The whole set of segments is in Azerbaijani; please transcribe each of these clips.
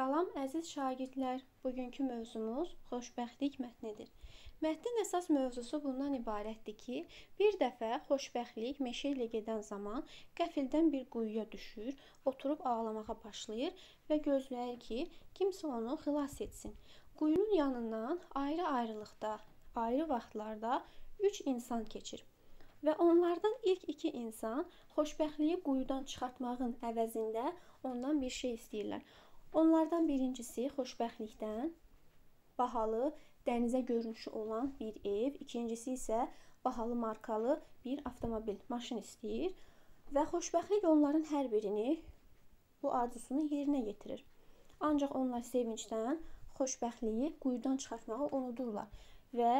Salam əziz şagirdlər. Bugünkü mövzumuz xoşbəxtlik mətnidir. Mətnin əsas mövzusu bundan ibarətdir ki, bir dəfə xoşbəxtlik meşə ilə gedən zaman qəfildən bir quyuya düşür, oturub ağlamağa başlayır və gözləyir ki, kimsə onu xilas etsin. Quyunun yanından ayrı-ayrılıqda, ayrı vaxtlarda 3 insan keçir və onlardan ilk 2 insan xoşbəxtliyi quyudan çıxartmağın əvəzində ondan bir şey istəyirlər. Onlardan birincisi xoşbəxtlikdən bahalı dənizə görünüşü olan bir ev, ikincisi isə bahalı markalı bir avtomobil, maşın istəyir və xoşbəxtlik onların hər birini bu arzusunu yerinə yetirir. Ancaq onlar sevincdən xoşbəxtliyi quyudan çıxartmağı unudurlar və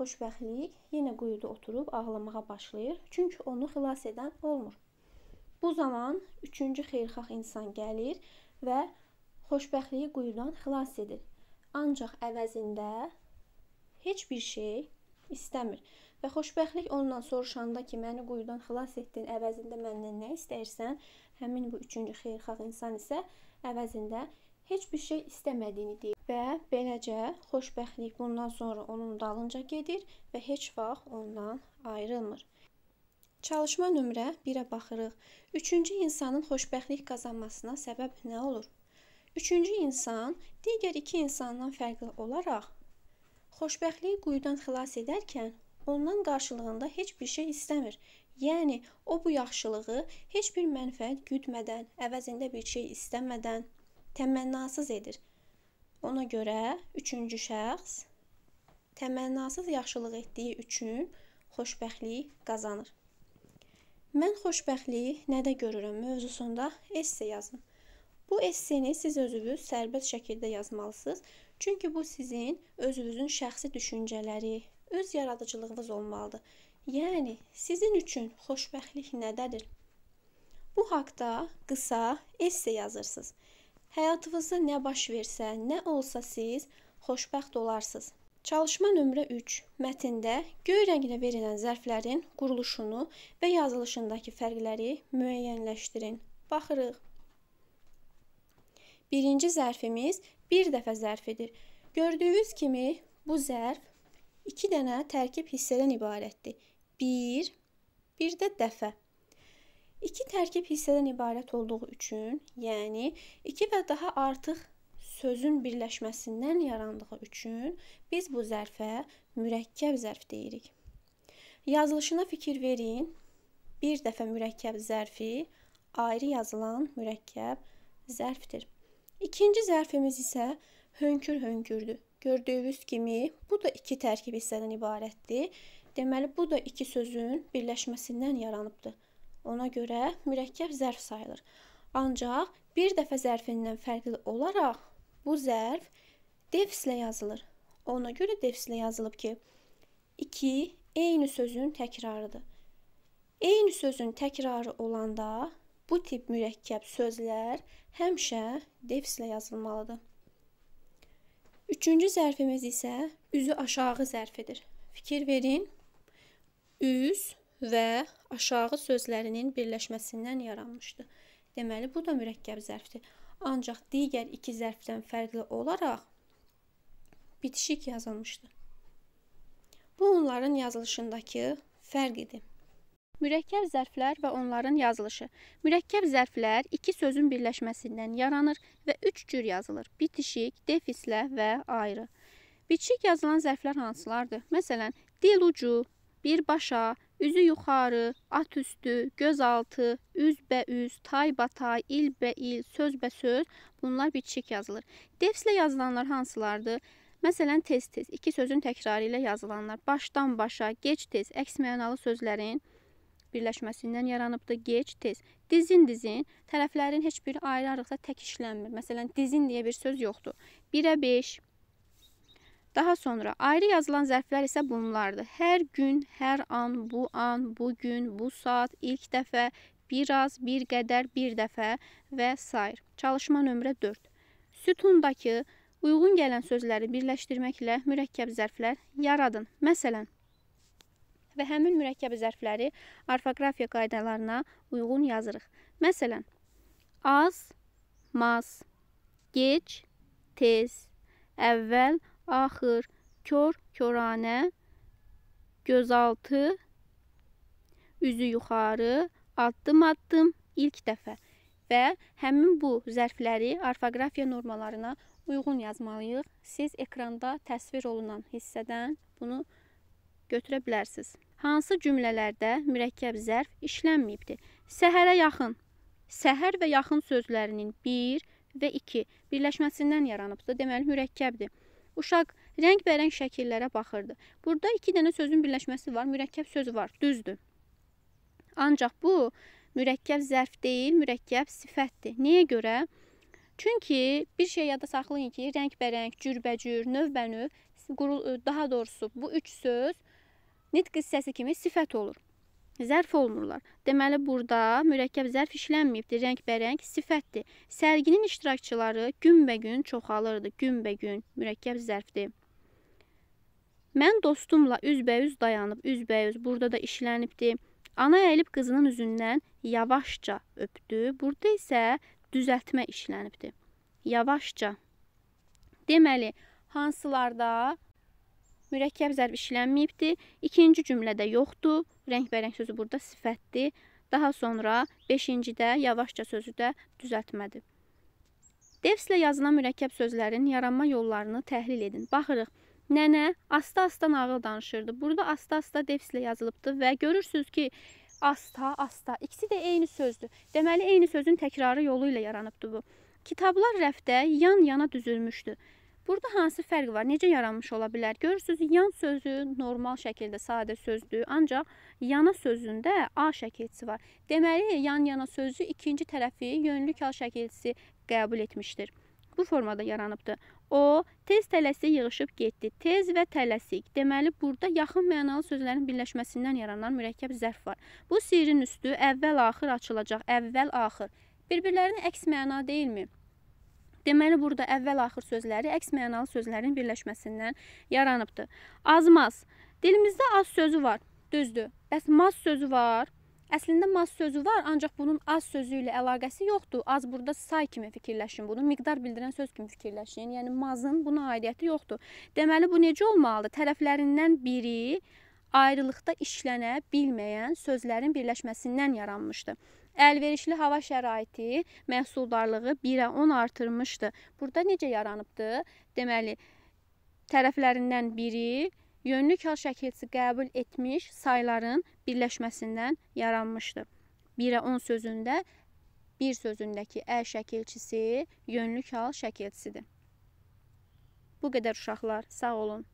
xoşbəxtlik yenə quyuda oturub ağlamağa başlayır, çünki onu xilas edən olmur. Bu zaman üçüncü xeyirxah insan gəlir və xoşbəxtliyi quyudan xilas edir. Ancaq əvəzində heç bir şey istəmir. Və xoşbəxtlik ondan soruşanda ki, məni quyudan xilas etdin, əvəzində məndən nə istəyirsən? Həmin bu üçüncü xeyirxah insan isə əvəzində heç bir şey istəmədiyini deyir və beləcə xoşbəxtlik bundan sonra onun dalınca gedir və heç vaxt ondan ayrılmır. Çalışma nömrə 1-ə baxırıq. Üçüncü insanın xoşbəxtlik qazanmasına səbəb nə olur? Üçüncü insan digər iki insandan fərqli olaraq xoşbəxtliyi quyudan xilas edərkən ondan qarşılığında heç bir şey istəmir. Yəni o bu yaxşılığı heç bir mənfəət güdmədən, əvəzində bir şey istəmədən təmənnasız edir. Ona görə üçüncü şəxs təmənnasız yaxşılıq etdiyi üçün xoşbəxtlik qazanır. Mən xoşbəxtliyi nədə görürəm mövzusunda esse yazın. Bu esseni siz özünüz sərbəst şəkildə yazmalısınız. Çünki bu sizin özünüzün şəxsi düşüncələri, öz yaradıcılığınız olmalıdır. Yəni sizin üçün xoşbəxtlik nədədir? Bu haqqda qısa esse yazırsınız. Həyatınızda nə baş versə, nə olsa siz xoşbəxt olarsınız. Çalışma nömrə 3. Mətndə göy rənglə verilən zərflərin quruluşunu və yazılışındakı fərqləri müəyyənləşdirin. Baxırıq. Birinci zərfimiz bir dəfə zərfidir. Gördüyünüz kimi bu zərf 2 dənə tərkib hissədən ibarətdir. 1, bir də dəfə. 2 tərkib hissədən ibarət olduğu üçün, yəni 2 və daha artıq sözün birləşməsindən yarandığı üçün biz bu zərfə mürəkkəb zərf deyirik. Yazılışına fikir verin. Bir dəfə mürəkkəb zərfi ayrı yazılan mürəkkəb zərfdir. İkinci zərfimiz isə hönkür-hönkürdür. Gördüyünüz kimi bu da iki tərkib hissədən ibarətdir. Deməli bu da iki sözün birləşməsindən yaranıbdır. Ona görə mürəkkəb zərf sayılır. Ancaq bir dəfə zərfindən fərqli olaraq Bu zərf defslə yazılır. Ona görə defslə yazılıb ki, iki eyni sözün təkrarıdır. Eyni sözün təkrarı olanda bu tip mürəkkəb sözlər həmişə defslə yazılmalıdır. Üçüncü zərfimiz isə üzü aşağı zərfidir. Fikir verin. Üz və aşağı sözlərinin birləşməsindən yaranmışdır. Deməli, bu da mürəkkəb zərfdir. Ancaq digər iki zərfdən fərqli olaraq bitişik yazılmışdı. Bu onların yazılışındakı fərq idi. Mürəkkəb zərflər və onların yazılışı. Mürəkkəb zərflər iki sözün birləşməsindən yaranır və üç cür yazılır: bitişik, defislə və ayrı. Bitişik yazılan zərflər hansılardır? Məsələn, dil ucu, birbaşa, üzü yuxarı, at üstü, göz altı, üzbəüz, taybatay, ilbəil, sözbəsöz bunlar bitişik yazılır. Defslə yazılanlar hansılardır? Məsələn, tez-tez iki sözün təkrarı ilə yazılanlar başdan başa, geç-tez əks mənalı sözlərin birləşməsindən yaranıbdır. Geç-tez. Dizin-dizin tərəflərin heç biri ayrı-ayrılıqda tək işlənmir. Məsələn, dizin deyə bir söz yoxdur. 1-ə 5, Daha sonra ayrı yazılan zərflər isə bunlardır. Hər gün, hər an, bu an, bu gün, bu saat, ilk dəfə, bir az, bir qədər, bir dəfə və s. Çalışma nömrə 4. Sütundakı uyğun gələn sözləri birləşdirməklə mürəkkəb zərflər yaradın. Məsələn, və həmin mürəkkəb zərfləri orfoqrafiya qaydalarına uyğun yazırıq. Məsələn, az, maz, gec, tez, əvvəl, axır, kör, köranə, gözaltı, üzü yuxarı, addım-addım, ilk dəfə və həmin bu zərfləri orfoqrafiya normalarına uyğun yazmalıyıq. Siz ekranda təsvir olunan hissədən bunu götürə bilərsiniz. Hansı cümlələrdə mürəkkəb zərf işlənməyibdir? Səhərə yaxın. Səhər və yaxın sözlərinin 1 və 2 birləşməsindən yaranıbdır. Deməli mürəkkəbdir. Uşaq rəngbərəng şəkillərə baxırdı. Burada iki dənə sözün birləşməsi var, mürəkkəb söz var, düzdür. Ancaq bu mürəkkəb zərf deyil, mürəkkəb sifətdir. Niyə görə? Çünki bir şey yada saxlayın ki, rəngbərəng, cürbəcür, növbənöv, daha doğrusu bu üç söz nitq hissəsi kimi sifət olur zərf olmurlar. Deməli burada mürəkkəb zərf işlənməyibdir, rəngbərəng sifətdir. Sərginin iştirakçıları günbəgün çoxalırdı, günbəgün mürəkkəb zərfdir. Mən dostumla üzbəüz dayanıb, üzbəüz burada da işlənibdi. Ana əyilib qızının üzündən yavaşca öpdü. Burada isə düzəltmə işlənibdi. Yavaşca. Deməli, hansılarda mürəkkəb zərb işlənməyibdir. İkinci cümlədə yoxdur. Rəngbərəng sözü burada sifətdir. Daha sonra 5-cidə yavaşca sözü də düzəltmədir. Devslə yazılan mürəkkəb sözlərin yaranma yollarını təhlil edin. Baxırıq. Nənə asta-asta nağıl danışırdı. Burada asta-asta devslə yazılıbdı və görürsüz ki, asta-asta ikisi də eyni sözdür. Deməli eyni sözün təkrarı yolu ilə yaranıbdı bu. Kitablar rəfdə yan-yana düzülmüşdü. Burada hansı fərq var? Necə yaranmış ola bilər? Görürsüz, yan sözü normal şəkildə sadə sözdür, ancaq yana sözündə A şəkilçisi var. Deməli, yan-yana sözü ikinci tərəfi yönlü kal şəkilçisi qəbul etmişdir. Bu formada yaranıbdır. O, tez tələsik yığışıb getdi. Tez və tələsik. Deməli, burada yaxın mənalı sözlərin birləşməsindən yaranan mürəkkəb zərf var. Bu sirin üstü əvvəl-axır açılacaq. Əvvəl-axır. Bir-birlərinin əks məna deyilmi? Deməli burada əvvəl-axır sözləri əks mənalı sözlərin birləşməsindən yaranıbdır. Azmaz. Dilimizdə az sözü var. Düzdür. Bəs maz sözü var. Əslində maz sözü var, ancaq bunun az sözü ilə əlaqəsi yoxdur. Az burada say kimi fikirləşin bunu, miqdar bildirən söz kimi fikirləşin. Yəni mazın buna aidiyyəti yoxdur. Deməli bu necə olmalıdır? Tərəflərindən biri ayrılıqda işlənə bilməyən sözlərin birləşməsindən yaranmışdır. Əlverişli hava şəraiti məhsuldarlığı 1-ə 10 artırmışdı. Burada necə yaranıbdı? Deməli, tərəflərindən biri yönlü kar şəkilçisi qəbul etmiş sayların birləşməsindən yaranmışdı. 1-ə 10 sözündə bir sözündəki ə şəkilçisi yönlü kal şəkilçisidir. Bu qədər uşaqlar, sağ olun.